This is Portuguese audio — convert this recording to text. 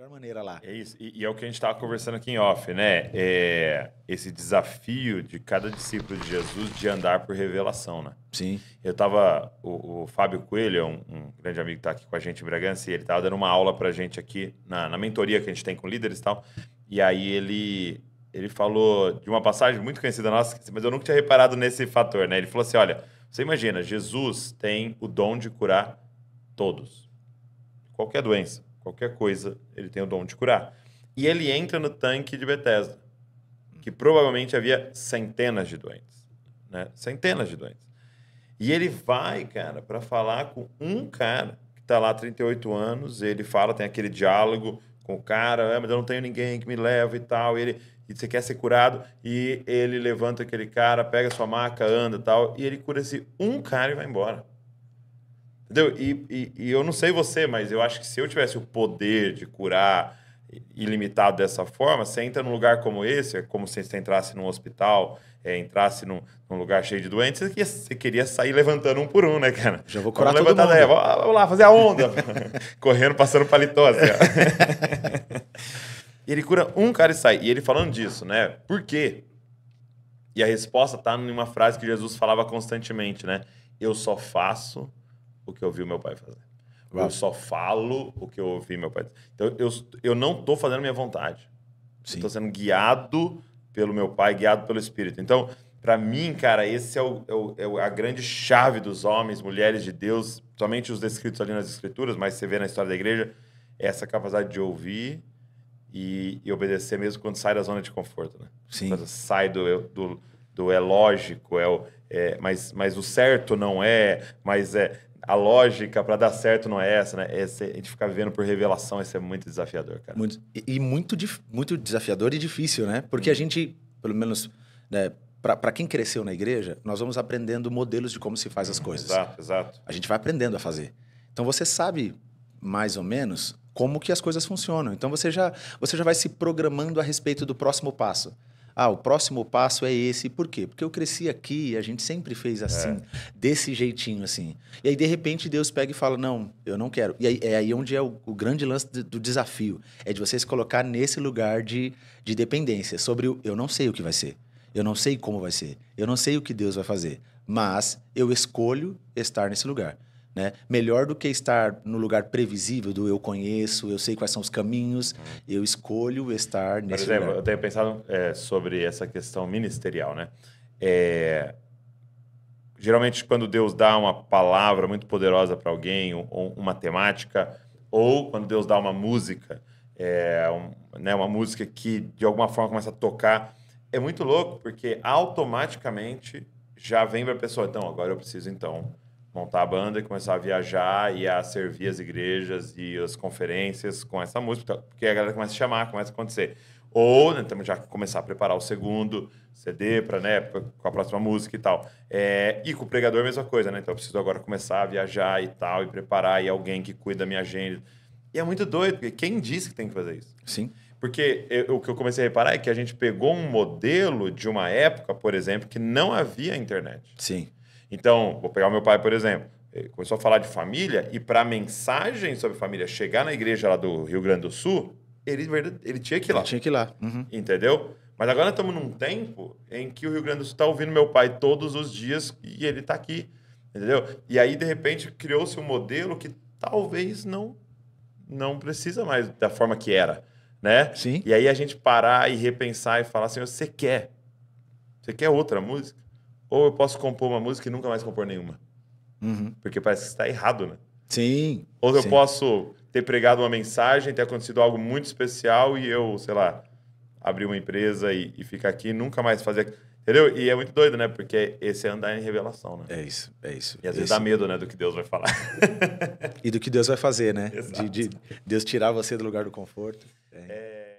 melhor maneira lá. É isso. E, e é o que a gente estava conversando aqui em off, né? É esse desafio de cada discípulo de Jesus de andar por revelação, né? Sim. Eu tava O, o Fábio Coelho, é um, um grande amigo que está aqui com a gente em Bragança, e ele estava dando uma aula para a gente aqui na, na mentoria que a gente tem com líderes e tal. E aí ele. Ele falou de uma passagem muito conhecida nossa, mas eu nunca tinha reparado nesse fator, né? Ele falou assim: olha, você imagina, Jesus tem o dom de curar todos, qualquer doença qualquer coisa, ele tem o dom de curar. E ele entra no tanque de Bethesda, que provavelmente havia centenas de doentes, né? Centenas de doentes. E ele vai, cara, para falar com um cara que está lá há 38 anos, ele fala, tem aquele diálogo com o cara, ah, mas eu não tenho ninguém que me leva e tal, e ele e você quer ser curado, e ele levanta aquele cara, pega sua maca, anda e tal, e ele cura esse um cara e vai embora. Entendeu? E, e, e, eu não sei você, mas eu acho que se eu tivesse o poder de curar ilimitado dessa forma, você entra num lugar como esse, é como se você entrasse num hospital, é, entrasse num, num, lugar cheio de doentes, você, você queria sair levantando um por um, né, cara? Já vou curar vamos todo mundo. Daí, vamos, lá, fazer a onda. Correndo, passando paletó, assim, ele cura um cara e sai. E ele falando disso, né? Por quê? E a resposta tá numa frase que Jesus falava constantemente, né? Eu só faço o que eu vi meu pai fazer. Eu só falo o que eu ouvi meu pai. Então eu, eu não estou fazendo minha vontade. Estou sendo guiado pelo meu pai, guiado pelo Espírito. Então, para mim, cara, esse é, o, é, o, é, a grande chave dos homens, mulheres de Deus, somente os descritos ali nas Escrituras, mas você vê na história da igreja, é essa capacidade de ouvir e, e, obedecer mesmo quando sai da zona de conforto, né? Sim. Quando sai do, do do é lógico, é, é mas, mas o certo não é, mas é a lógica para dar certo não é essa, né? É a gente ficar vivendo por revelação, isso é muito desafiador, cara. Muito, e, e muito, muito desafiador e difícil, né? Porque hum. a gente, pelo menos, né, para quem cresceu na igreja, nós vamos aprendendo modelos de como se faz as uhum, coisas. Exato, exato. A gente vai aprendendo a fazer. Então você sabe mais ou menos como que as coisas funcionam. Então você já, você já vai se programando a respeito do próximo passo. Ah, o próximo passo é esse. Por quê? Porque eu cresci aqui, a gente sempre fez assim, é. desse jeitinho assim. E aí, de repente, Deus pega e fala: Não, eu não quero. E aí, é aí onde é o, o grande lance do, do, desafio: é de você se colocar nesse lugar de, de dependência, sobre o eu não sei o que vai ser, eu não sei como vai ser, eu não sei o que Deus vai fazer, mas eu escolho estar nesse lugar. Né? Melhor do que estar no lugar previsível do eu conheço, eu sei quais são os caminhos, eu escolho estar nesse Por exemplo, lugar. eu tenho pensado é, sobre essa questão ministerial, né? É, geralmente, quando Deus dá uma palavra muito poderosa para alguém, ou uma temática, ou quando Deus dá uma música, é, um, né, uma música que de alguma forma começa a tocar, é muito louco, porque automaticamente já vem para a pessoa, então agora eu preciso então montar a banda e começar a viajar e a servir as igrejas e as conferências com essa música, então, porque a galera começa a chamar, começa a acontecer. Ou né, já começar a preparar o segundo CD para né, com a próxima música e tal. É, e com o pregador, a mesma coisa, né? Então eu preciso agora começar a viajar e tal, e preparar, e alguém que cuida da minha agenda. E é muito doido, porque quem disse que tem que fazer isso? Sim. Porque eu, o que eu comecei a reparar é que a gente pegou um modelo de uma época, por exemplo, que não havia internet. Sim. Então, vou pegar o meu pai, por exemplo. Ele começou a falar de família e para a mensagem sobre família chegar na igreja lá do Rio Grande do Sul, ele, ele tinha que ir lá. Ele tinha que ir lá. Uhum. Entendeu? Mas agora estamos num tempo em que o Rio Grande do Sul está ouvindo meu pai todos os dias e ele está aqui. Entendeu? E aí, de repente, criou-se um modelo que talvez não, não precisa mais da forma que era. Né? Sim. E aí a gente parar e repensar e falar assim: você quer? Você quer outra música? Ou eu posso compor uma música e nunca mais compor nenhuma. Uhum. Porque parece que está errado, né? Sim. Ou eu sim. posso ter pregado uma mensagem, ter acontecido algo muito especial e eu, sei lá, abrir uma empresa e, e ficar aqui e nunca mais fazer. Entendeu? E é muito doido, né? Porque esse é andar em revelação, né? É isso, é isso. E às vezes dá medo, né? Do que Deus vai falar. e do que Deus vai fazer, né? De, de, Deus tirar você do lugar do conforto. é... é...